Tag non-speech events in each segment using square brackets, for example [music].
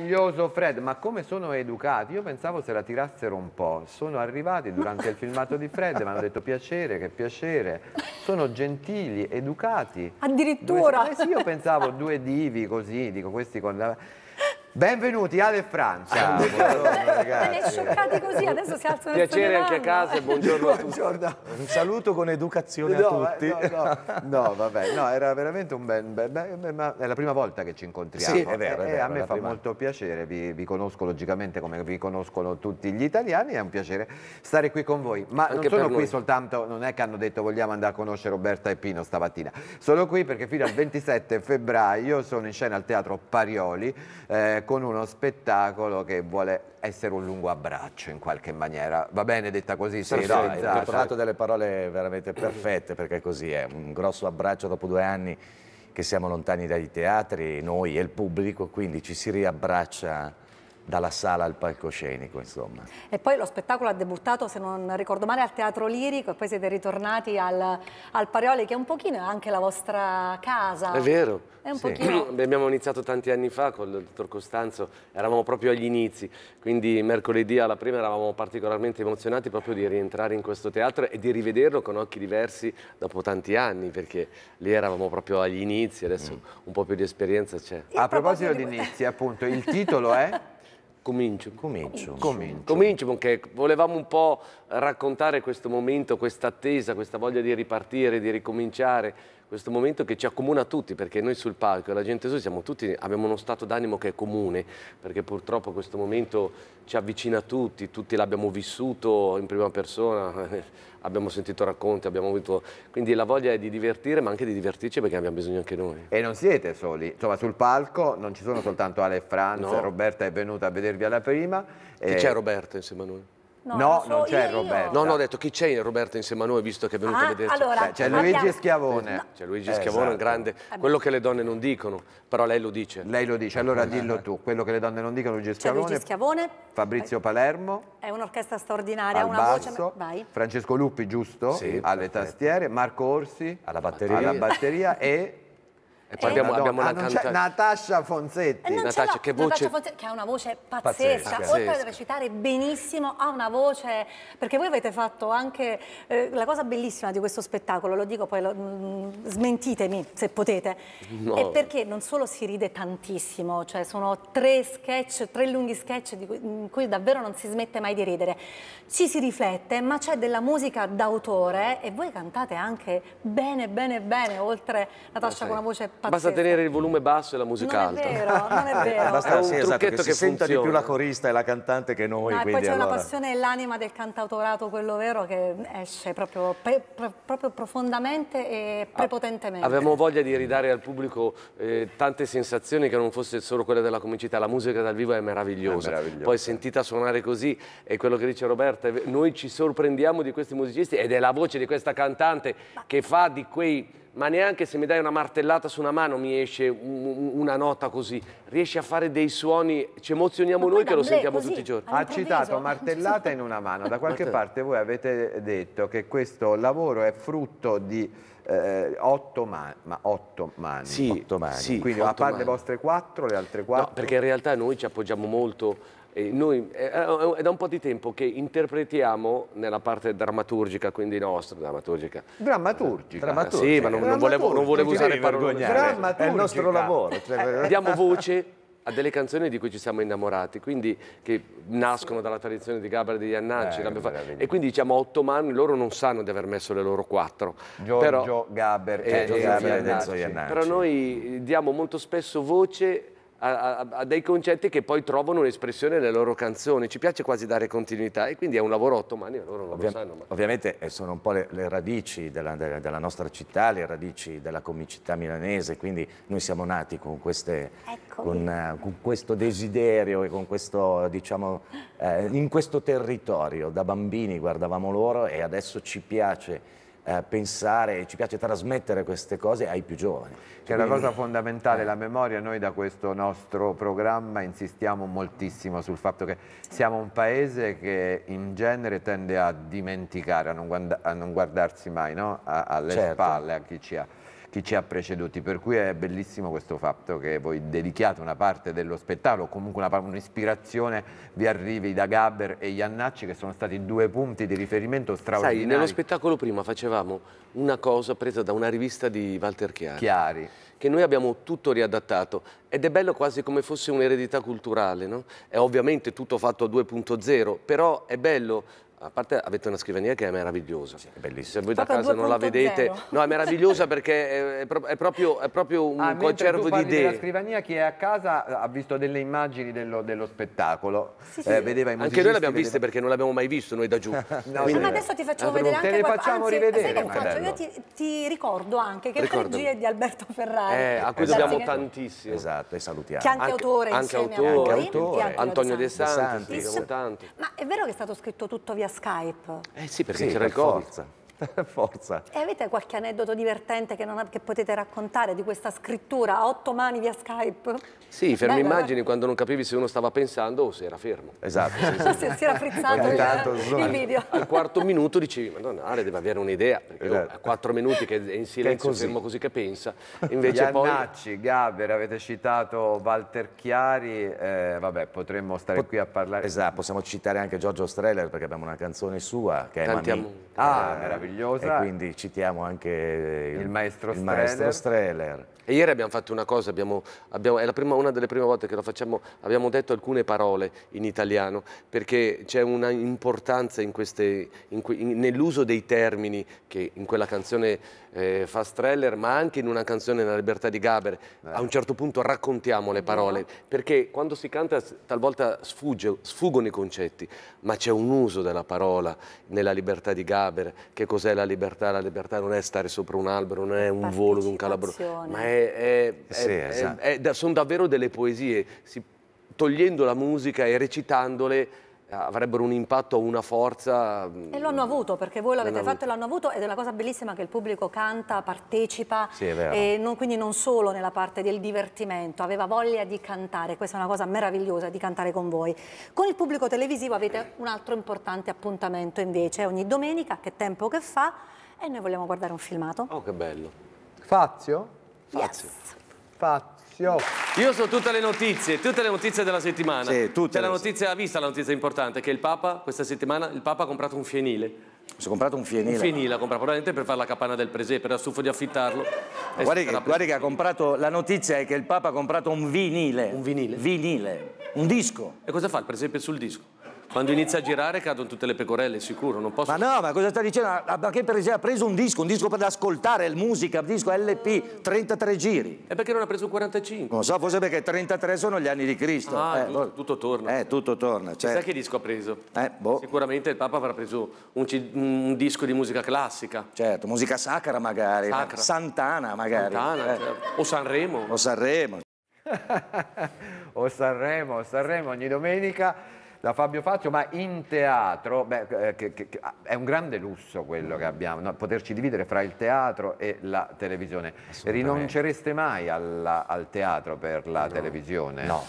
Meraviglioso Fred, ma come sono educati? Io pensavo se la tirassero un po'. Sono arrivati durante il filmato di Fred, e mi hanno detto piacere, che piacere. Sono gentili, educati. Addirittura? Due, eh sì, io pensavo due divi così, dico questi con la... Benvenuti Ale e Francia. Ah, buongiorno ragazzi. scioccati così, adesso si alzano le Piacere anche a casa e buongiorno, a tutti. Un saluto con educazione no, a tutti. Eh, no, no, [laughs] no, vabbè, no, era veramente un bel, bel, bel, bel è la prima volta che ci incontriamo. Sì, è vero, è vero, a me fa prima. molto piacere, vi, vi, conosco logicamente come vi conoscono tutti gli italiani, è un piacere stare qui con voi. Ma anche non sono qui soltanto, non è che hanno detto vogliamo andare a conoscere Roberta e Pino stamattina. Sono qui perché fino al 27 febbraio sono in scena al Teatro Parioli eh, con uno spettacolo che vuole essere un lungo abbraccio in qualche maniera. Va bene detta così? Sì, no, ho trovato delle parole veramente perfette perché così è un grosso abbraccio dopo due anni che siamo lontani dai teatri, noi e il pubblico, quindi ci si riabbraccia dalla sala al palcoscenico. Insomma. E poi lo spettacolo ha debuttato, se non ricordo male, al Teatro Lirico e poi siete ritornati al, al Parioli, che è un pochino anche la vostra casa. È vero. È sì. pochino... Abbiamo iniziato tanti anni fa con il dottor Costanzo, eravamo proprio agli inizi, quindi mercoledì alla prima eravamo particolarmente emozionati proprio di rientrare in questo teatro e di rivederlo con occhi diversi dopo tanti anni, perché lì eravamo proprio agli inizi, adesso mm. un po' più di esperienza c'è. A proposito di inizi, appunto, il titolo è? [laughs] Comincio. Comincio. Comincio. Comincio perché volevamo un po' raccontare questo momento, questa attesa, questa voglia di ripartire, di ricominciare, questo momento che ci accomuna tutti, perché noi sul palco e la gente su siamo tutti, abbiamo uno stato d'animo che è comune, perché purtroppo questo momento ci avvicina a tutti, tutti l'abbiamo vissuto in prima persona, [laughs] abbiamo sentito racconti, abbiamo avuto... Quindi la voglia è di divertire, ma anche di divertirci perché abbiamo bisogno anche noi. E non siete soli, insomma sul palco non ci sono soltanto Ale e Franz, no. Roberta è venuta a vedervi alla prima. Chi e... c'è eh, Roberta insieme a noi? No, no non c'è Roberto. No, no, ho detto chi c'è in Roberto insieme a noi, visto che è venuto ah, a vederci. Allora, cioè, c'è Luigi abbiamo... Schiavone. No. C'è Luigi eh, Schiavone, esatto. grande. Eh Quello che le donne non dicono, però lei lo dice. Lei lo dice, allora dillo tu. Quello che le donne non dicono, Luigi Schiavone. Luigi Schiavone. Fabrizio eh, Palermo. È un'orchestra straordinaria, ha una basso, voce. Vai. Francesco Luppi, giusto? Sì, alle perfetto. tastiere. Marco Orsi. Alla batteria. Alla batteria e e eh, eh, poi abbiamo, abbiamo, una ah, cantante Natascia Fonsetti. Eh, Natascia, che voce... Natascia Fonsetti, che ha una voce pazzesca, pazzesca. oltre a recitare benissimo, ha una voce perché voi avete fatto anche eh, la cosa bellissima di questo spettacolo, lo dico poi lo, mm, mm, smentitemi se potete. No. È perché non solo si ride tantissimo, cioè sono tre sketch, tre lunghi sketch cui, mm, in cui davvero non si smette mai di ridere. Ci si riflette, ma c'è della musica d'autore e voi cantate anche bene bene bene oltre Natascia no, con una voce pazzesca Pazzesco. Basta tenere il volume basso e la musica non alta. Non è vero, non è eh, vero. Basta, è eh, un sì, esatto, che, che senta di più la corista e la cantante che noi. e poi c'è allora... una passione e l'anima del cantautorato, quello vero, che esce proprio, pre, pre, proprio profondamente e ah, prepotentemente. Avevamo voglia di ridare al pubblico eh, tante sensazioni che non fosse solo quella della comicità. La musica dal vivo è meravigliosa. È poi sentita suonare così, è quello che dice Roberta, noi ci sorprendiamo di questi musicisti ed è la voce di questa cantante Ma... che fa di quei ma neanche se mi dai una martellata su una mano mi esce una nota così. Riesci a fare dei suoni, ci emozioniamo noi che lo sentiamo così, tutti i giorni. Ha citato martellata in una mano, da qualche parte voi avete detto che questo lavoro è frutto di eh, otto, man ma otto, mani. Sì, otto mani. Sì, Quindi a parte le vostre quattro, le altre quattro? No, perché in realtà noi ci appoggiamo molto e noi è, da un po' di tempo che interpretiamo nella parte drammaturgica, quindi nostra, drammaturgica. Drammaturgica? drammaturgica. Sì, ma non, non volevo, non volevo usare parole. Drammaturgica. È il nostro lavoro. Cioè... diamo voce a delle canzoni di cui ci siamo innamorati, quindi che nascono dalla tradizione di e degli Annacci. Eh, e quindi diciamo otto mani loro non sanno di aver messo le loro quattro. Giorgio però, Gaber e, eh, Gaber Annacci. Però noi diamo molto spesso voce a, a, a dei concetti che poi trovano un'espressione nelle loro canzoni. Ci piace quasi dare continuità e quindi è un lavoro ottomani loro non Ovvia lo sanno. Ma... Ovviamente eh, sono un po' le, le radici della, della, nostra città, le radici della comicità milanese, quindi noi siamo nati con, queste, ecco. con, eh, con questo desiderio e con questo, diciamo, eh, in questo territorio. Da bambini guardavamo loro e adesso ci piace eh, pensare, ci piace trasmettere queste cose ai più giovani. Che è una cosa fondamentale, eh. la memoria, noi da questo nostro programma insistiamo moltissimo sul fatto che siamo un paese che in genere tende a dimenticare, a non, guarda a non guardarsi mai no? a alle certo. spalle, a chi ci ha chi ci ha preceduti, per cui è bellissimo questo fatto che voi dedichiate una parte dello spettacolo, comunque un'ispirazione vi arrivi da Gabber e Iannacci che sono stati due punti di riferimento straordinari. Sai, nello spettacolo prima facevamo una cosa presa da una rivista di Walter Chiari, Chiari. che noi abbiamo tutto riadattato ed è bello quasi come fosse un'eredità culturale, no? è ovviamente tutto fatto a 2.0, però è bello a parte avete una scrivania che è meravigliosa, sì, è bellissima. Se voi da casa non la vedete, 0. no, è meravigliosa perché è, è, proprio, è proprio, un ah, concervo di idee. La scrivania chi è a casa eh, ha visto delle immagini dello, dello spettacolo, sì, sì. Eh, vedeva i Anche noi le abbiamo viste vedeva... perché non le abbiamo mai visto noi da giù. [laughs] no, Quindi, ma adesso ti facciamo vedere anche Te le facciamo anzi, rivedere. Faccio? Io ti, ti, ricordo anche che Ricordami. il 3 è di Alberto Ferrari. Eh, a cui dobbiamo esatto. tantissimo. Esatto, e salutiamo. Che anche, anche autore anche insieme autore, Antonio De Santi, Ma è vero che è stato scritto tutto via Skype. Eh sì, perché sì, c'era per il forza. [laughs] Forza. E avete qualche aneddoto divertente che, ha, che, potete raccontare di questa scrittura a otto mani via Skype? Sì, fermi immagini quando non capivi se uno stava pensando o se era fermo. Esatto. Sì, [laughs] sì. se si era frizzato il, tanto, il video. Al quarto minuto dicevi, madonna, Ale deve avere un'idea. Perché esatto. oh, quattro minuti che è in silenzio, che così. fermo così che pensa. Invece Giannacci, poi... Gaber, avete citato Walter Chiari, eh, vabbè, potremmo stare Pot qui a parlare. Esatto, possiamo citare anche Giorgio Streller perché abbiamo una canzone sua che è Cantiamo. Ah, eh, meraviglioso meravigliosa. E quindi citiamo anche eh, il, il maestro, il maestro Streller. E ieri abbiamo fatto una cosa, abbiamo, abbiamo, è prima, una delle prime volte che lo facciamo, abbiamo detto alcune parole in italiano, perché c'è una importanza nell'uso dei termini che in quella canzone eh, Fast Treller, ma anche in una canzone La libertà di Gaber, Beh. a un certo punto raccontiamo le parole, perché quando si canta talvolta sfugge, sfuggono i concetti, ma c'è un uso della parola nella libertà di Gaber, che cos'è la libertà? La libertà non è stare sopra un albero, non è un volo di un calabro, ma è è, è, eh sì, esatto. sono davvero delle poesie. Si, togliendo la musica e recitandole avrebbero un impatto, una forza. E lo hanno avuto, perché voi l'avete fatto e l'hanno avuto ed è una cosa bellissima che il pubblico canta, partecipa, sì, e non, quindi non solo nella parte del divertimento, aveva voglia di cantare, questa è una cosa meravigliosa di cantare con voi. Con il pubblico televisivo avete un altro importante appuntamento invece, ogni domenica, che tempo che fa, e noi vogliamo guardare un filmato. Oh che bello. Fazio? Fazio. Yes. Fazio. Io so tutte le notizie, tutte le notizie della settimana. Sì, tutte. C'è cioè, la notizia, ha vista la notizia importante, che il Papa, questa settimana, il Papa ha comprato un fienile. Si è comprato un fienile. Un fienile ha comprato, probabilmente per fare la capanna del presepe, era stufo di affittarlo. Guardi che, guardi che, ha comprato, la notizia è che il Papa ha comprato un vinile. Un vinile? Vinile, un disco. E cosa fa il presepe sul disco? Quando inizia a girare cadono tutte le pecorelle, sicuro, non posso... Ma no, ma cosa sta dicendo? Perché ah, per esempio ha preso un disco, un disco per ascoltare, il musica, un disco LP, 33 giri. E perché non ha preso 45? Non so, forse perché 33 sono gli anni di Cristo. Ah, eh, tutto, boh. tutto, torna. Eh, tutto torna, certo. Sai che disco ha preso? Eh, boh. Sicuramente il Papa avrà preso un, un, disco di musica classica. Certo, musica sacra magari. Eh, sacra. Santana magari. Santana, eh. certo. O Sanremo. O Sanremo. [laughs] o Sanremo, Sanremo ogni domenica da Fabio Fazio, ma in teatro beh, eh, che, che, che, ah, è un grande lusso quello che abbiamo, no? poterci dividere fra il teatro e la televisione. Rinuncereste mai alla, al teatro per la no. televisione? No.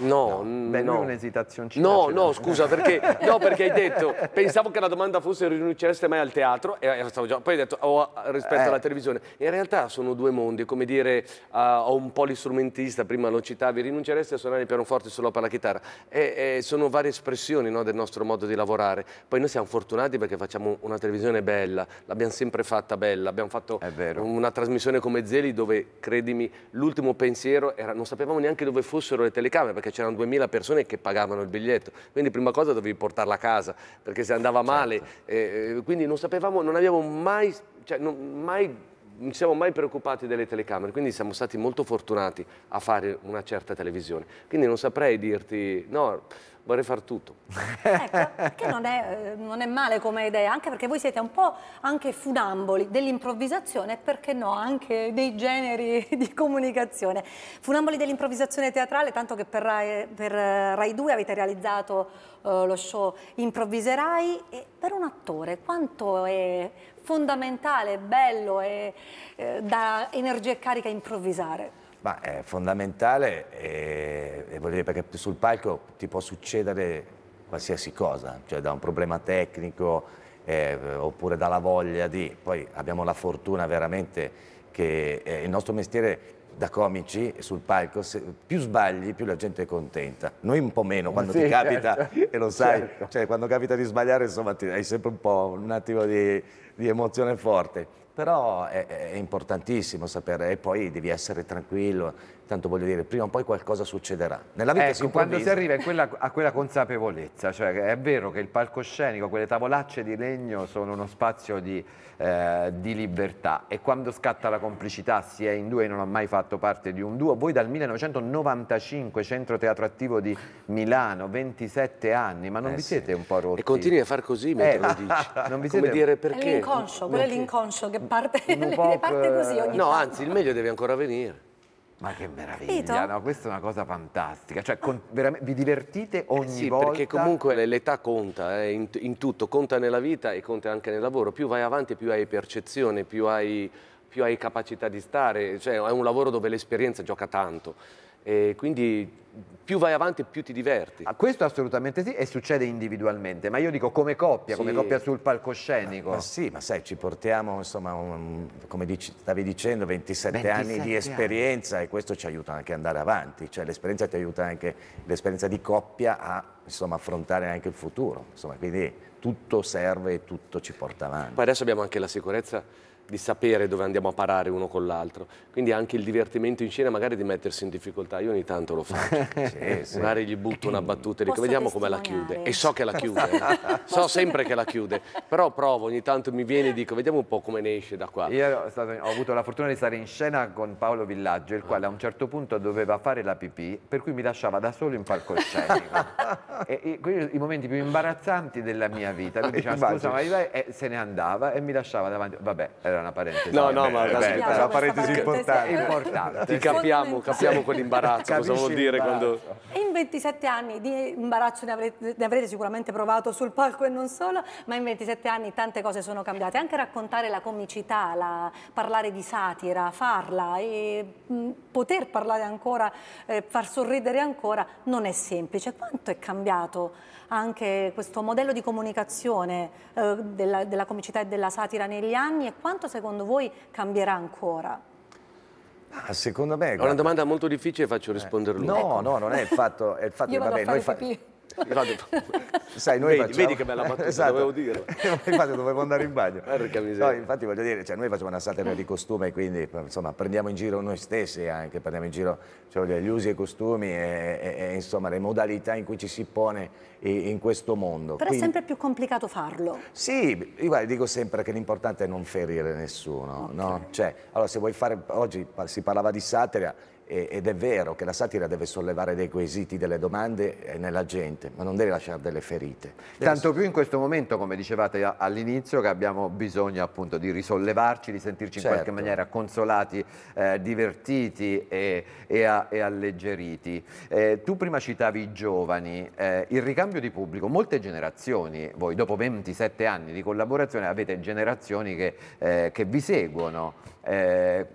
No, no. Beh, no. un'esitazioncina. No, no, scusa, perché, no, perché hai detto, pensavo che la domanda fosse rinuncereste mai al teatro, e eh, stavo già, poi hai detto, oh, ah, rispetto eh. alla televisione. In realtà sono due mondi, come dire, uh, ho un polistrumentista, prima lo citavi, rinuncereste a suonare il pianoforte solo per la chitarra. E, e sono varie espressioni no, del nostro modo di lavorare. Poi noi siamo fortunati perché facciamo una televisione bella, l'abbiamo sempre fatta bella, abbiamo fatto una trasmissione come Zeli dove, credimi, l'ultimo pensiero era, non sapevamo neanche dove fossero le telecamere, perché perché c'erano 2000 persone che pagavano il biglietto, quindi prima cosa dovevi portarla a casa perché se andava male, certo. eh, eh quindi non sapevamo, non abbiamo mai, cioè, non, mai non ci siamo mai preoccupati delle telecamere, quindi siamo stati molto fortunati a fare una certa televisione. Quindi non saprei dirti, no, vorrei far tutto. Ecco, [laughs] che non è, eh, non è, male come idea, anche perché voi siete un po' anche funamboli dell'improvvisazione e perché no, anche dei generi [laughs] di comunicazione. Funamboli dell'improvvisazione teatrale, tanto che per Rai, per eh, Rai 2 avete realizzato eh, lo show Improvviserai e per un attore quanto è fondamentale, bello e eh, da energia e carica improvvisare? Ma è fondamentale, e, e dire, perché sul palco ti può succedere qualsiasi cosa, cioè da un problema tecnico eh, oppure dalla voglia di... Poi abbiamo la fortuna veramente che eh, il nostro mestiere da comici sul palco, se, più sbagli più la gente è contenta, noi un po' meno quando sì, ti capita certo, e lo sai, certo. cioè quando capita di sbagliare insomma ti, hai sempre un po' un attimo di, di emozione forte però è, è importantissimo sapere, e poi devi essere tranquillo tanto voglio dire, prima o poi qualcosa succederà. Nella vita ecco, si improvvisa. quando si arriva quella, a quella consapevolezza, cioè è vero che il palcoscenico, quelle tavolacce di legno sono uno spazio di, eh, di libertà e quando scatta la complicità si è in due, e non ha mai fatto parte di un duo, voi dal 1995 Centro Teatro Attivo di Milano, 27 anni, ma non eh vi sì. siete un po' rotti? E continui a far così mentre eh. lo dici, [laughs] non vi siete... come dire perché? È l'inconscio, quello è l'inconscio che parte, [laughs] parte, così ogni No, tanto. anzi il meglio deve ancora venire. Ma che meraviglia, no, questa è una cosa fantastica, cioè con, vi divertite ogni eh sì, volta? perché comunque l'età conta eh, in, in, tutto, conta nella vita e conta anche nel lavoro, più vai avanti più hai percezione, più hai, più hai capacità di stare, cioè è un lavoro dove l'esperienza gioca tanto e quindi più vai avanti più ti diverti. Ah, questo assolutamente sì e succede individualmente, ma io dico come coppia, sì. come coppia sul palcoscenico. Ma, ma, sì, ma sai, ci portiamo, insomma, un, come dici, stavi dicendo, 27, 27 anni di esperienza anni. e questo ci aiuta anche ad andare avanti, cioè l'esperienza ti aiuta anche, l'esperienza di coppia a insomma, affrontare anche il futuro, insomma, quindi tutto serve e tutto ci porta avanti. Poi adesso abbiamo anche la sicurezza di sapere dove andiamo a parare uno con l'altro. Quindi anche il divertimento in scena magari di mettersi in difficoltà, io ogni tanto lo faccio. [laughs] sì, sì. Magari gli butto una battuta e dico vediamo come la chiude. E so che la chiude, so sempre che la chiude, però provo, ogni tanto mi viene e dico vediamo un po' come ne esce da qua. Io stato, ho avuto la fortuna di stare in scena con Paolo Villaggio, il quale a un certo punto doveva fare la pipì, per cui mi lasciava da solo in palcoscenico. [laughs] e, e quindi, i momenti più imbarazzanti della mia vita. Lui diceva scusa ma io, e se ne andava e mi lasciava davanti. Vabbè, era era una parentesi. No, no, ma eh, beh, beh, è una parentesi importante. importante. Ti capiamo, capiamo quell'imbarazzo, cosa vuol dire quando... In 27 anni di imbarazzo ne avrete, ne avrete sicuramente provato sul palco e non solo, ma in 27 anni tante cose sono cambiate, anche raccontare la comicità, la, parlare di satira, farla e mh, mm, poter parlare ancora, eh, far sorridere ancora non è semplice. Quanto è cambiato anche questo modello di comunicazione eh, della, della, comicità e della satira negli anni e quanto quanto secondo voi cambierà ancora? Ah, secondo me... È una domanda molto difficile, faccio rispondere eh. lui. No, no, non è il fatto... È il fatto Io vabbè, noi, fa... Sai, noi vedi, facciamo... vedi che bella battuta, esatto. dovevo dire. [laughs] infatti dovevo andare in bagno. No, infatti voglio dire, cioè, noi facciamo una satira di costume, quindi insomma, prendiamo in giro noi stessi anche, prendiamo in giro cioè, gli usi e i costumi e, e, e, insomma le modalità in cui ci si pone in questo mondo. Però quindi... è sempre più complicato farlo. Sì, io dico sempre che l'importante è non ferire nessuno. Okay. No? Cioè, allora, se vuoi fare, oggi si parlava di satira, ed è vero che la satira deve sollevare dei quesiti, delle domande eh, nella gente, ma non deve lasciare delle ferite. Deve Tanto più in questo momento, come dicevate all'inizio, che abbiamo bisogno appunto di risollevarci, di sentirci certo. in qualche certo. maniera consolati, eh, divertiti e, e, a, e alleggeriti. Eh, tu prima citavi i giovani, eh, il ricambio di pubblico, molte generazioni, voi dopo 27 anni di collaborazione avete generazioni che, eh, che vi seguono. Eh,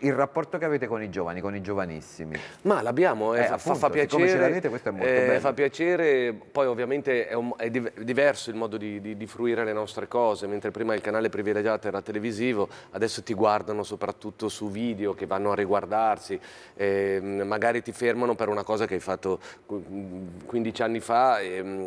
il rapporto che avete con i giovani, con i giovanissimi. Ma l'abbiamo, eh, eh, fa, fa, piacere. Avete, eh, fa piacere, poi ovviamente è, un, è diverso il modo di, di, di, fruire le nostre cose, mentre prima il canale privilegiato era televisivo, adesso ti guardano soprattutto su video che vanno a riguardarsi, ehm, magari ti fermano per una cosa che hai fatto 15 anni fa, ehm,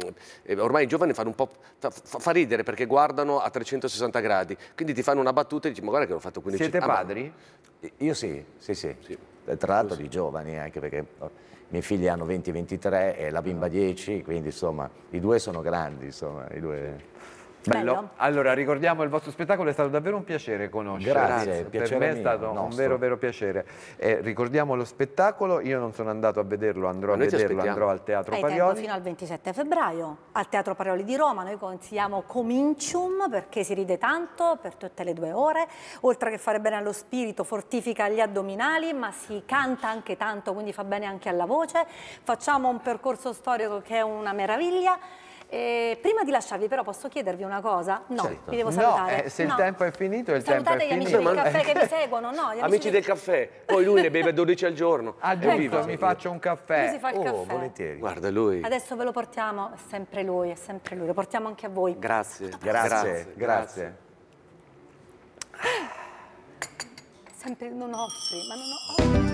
ormai i giovani fanno un po', fa, fa, ridere perché guardano a 360 gradi, quindi ti fanno una battuta e dici ma guarda che l'ho fatto 15 anni fa. Siete ah, padri? ah, padri? Io sì, sì, sì. sì. Tra l'altro di giovani, anche perché i miei figli hanno 20-23 e la bimba 10, ah. quindi insomma i due sono grandi, insomma, i due... Sì. Bello. Bello. Allora ricordiamo il vostro spettacolo, è stato davvero un piacere conoscervi. Grazie, piacere per me è stato mio, un vero vero piacere. Eh, ricordiamo lo spettacolo, io non sono andato a vederlo, andrò a, a vederlo, andrò al Teatro Hai Parioli. fino al 27 febbraio al Teatro Parioli di Roma, noi consigliamo Comincium perché si ride tanto per tutte le due ore, oltre che fare bene allo spirito fortifica gli addominali, ma si canta anche tanto, quindi fa bene anche alla voce. Facciamo un percorso storico che è una meraviglia eh, prima di lasciarvi però posso chiedervi una cosa? No, certo. mi devo salutare. No, eh, se no. il tempo è finito, il Salutate tempo è finito. Salutate gli amici del caffè eh. che mi seguono, no? amici, amici del caffè, poi lui ne beve 12 [laughs] al giorno. Aggiunto, ah, ecco. mi faccio un caffè. Lui si fa il oh, caffè. volentieri. Guarda lui. Adesso ve lo portiamo, è sempre lui, è sempre lui, lo portiamo anche a voi. Grazie, grazie, grazie. grazie. Sempre non offri, ma non ho offri.